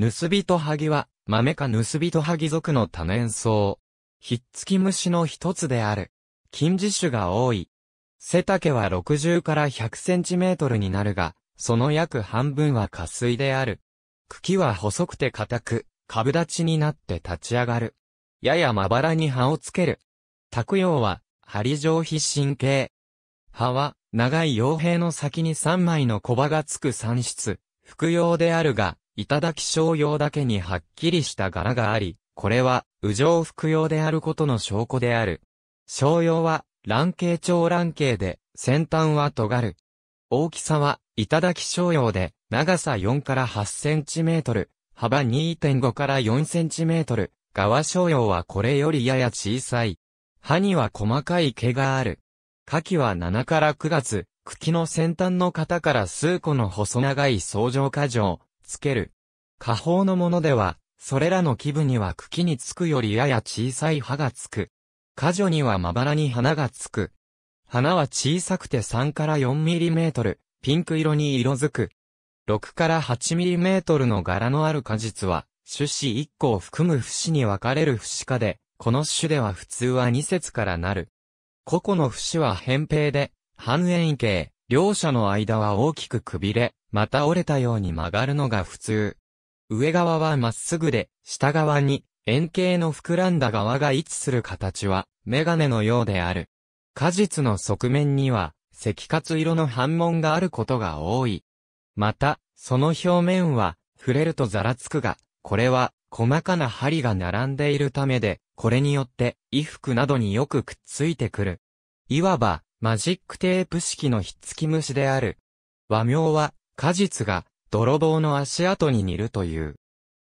ヌスビトハギは、豆かヌスビトハギ属の多年草。ひっつき虫の一つである。近似種が多い。背丈は60から100センチメートルになるが、その約半分は下水である。茎は細くて硬く、株立ちになって立ち上がる。ややまばらに葉をつける。卓葉は、針状皮神経。葉は、長い傭兵の先に3枚の小葉がつく産出、服用であるが、いただき商用だけにはっきりした柄があり、これは、右上服用であることの証拠である。商用は、卵形長卵形で、先端は尖る。大きさは、いただき商用で、長さ4から8センチメートル、幅2.5から4センチメートル、側商用はこれよりやや小さい。歯には細かい毛がある。夏季は7から9月、茎の先端の型から数個の細長い相乗過剰、つける。下方のものでは、それらの基部には茎につくよりやや小さい葉がつく。花女にはまばらに花がつく。花は小さくて3から4ミリメートル、ピンク色に色づく。6から8ミリメートルの柄のある果実は、種子1個を含む不死に分かれる不死科で、この種では普通は2節からなる。個々の不死は扁平で、半円形、両者の間は大きくくびれ、また折れたように曲がるのが普通。上側はまっすぐで、下側に円形の膨らんだ側が位置する形は、メガネのようである。果実の側面には、赤活色の反紋があることが多い。また、その表面は、触れるとざらつくが、これは、細かな針が並んでいるためで、これによって、衣服などによくくっついてくる。いわば、マジックテープ式のひっつき虫である。和名は、果実が、泥棒の足跡に似るという。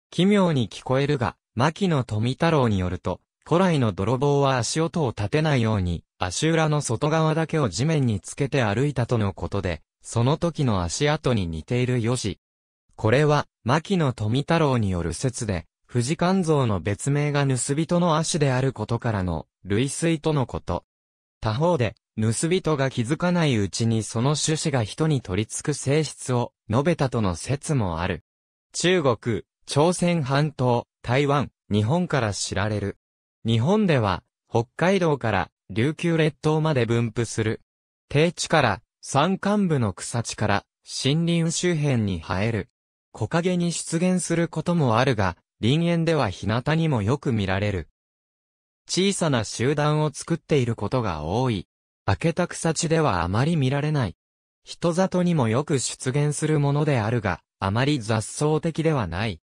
奇妙に聞こえるが、牧野富太郎によると、古来の泥棒は足音を立てないように、足裏の外側だけを地面につけて歩いたとのことで、その時の足跡に似ているよし。これは、牧野富太郎による説で、富士観像の別名が盗人の足であることからの、類推とのこと。他方で、盗人が気づかないうちにその種子が人に取り付く性質を述べたとの説もある。中国、朝鮮半島、台湾、日本から知られる。日本では、北海道から琉球列島まで分布する。低地から山間部の草地から森林周辺に生える。木陰に出現することもあるが、林園では日向にもよく見られる。小さな集団を作っていることが多い。明けた草地ではあまり見られない。人里にもよく出現するものであるが、あまり雑草的ではない。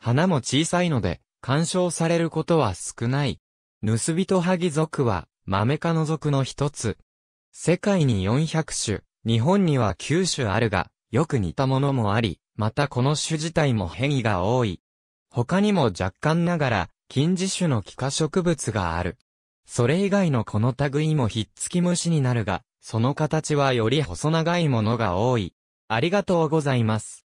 花も小さいので、干渉されることは少ない。ヌスビトハギ属は、マメ科の属の一つ。世界に400種、日本には9種あるが、よく似たものもあり、またこの種自体も変異が多い。他にも若干ながら、近似種の気化植物がある。それ以外のこの類もひっつき虫になるが、その形はより細長いものが多い。ありがとうございます。